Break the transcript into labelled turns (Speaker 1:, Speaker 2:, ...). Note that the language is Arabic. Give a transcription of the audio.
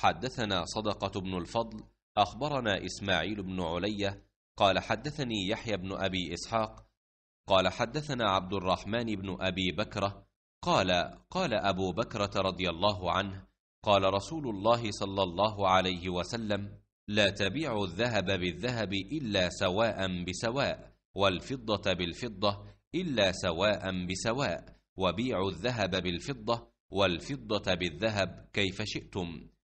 Speaker 1: حدثنا صدقة بن الفضل
Speaker 2: أخبرنا إسماعيل بن علية قال حدثني يحيى بن أبي إسحاق قال حدثنا عبد الرحمن بن أبي بكرة قال قال أبو بكرة رضي الله عنه قال رسول الله صلى الله عليه وسلم لا تبيعوا الذهب بالذهب إلا سواء بسواء والفضة بالفضة إلا سواء بسواء وبيعوا الذهب بالفضة
Speaker 1: والفضة بالذهب كيف شئتم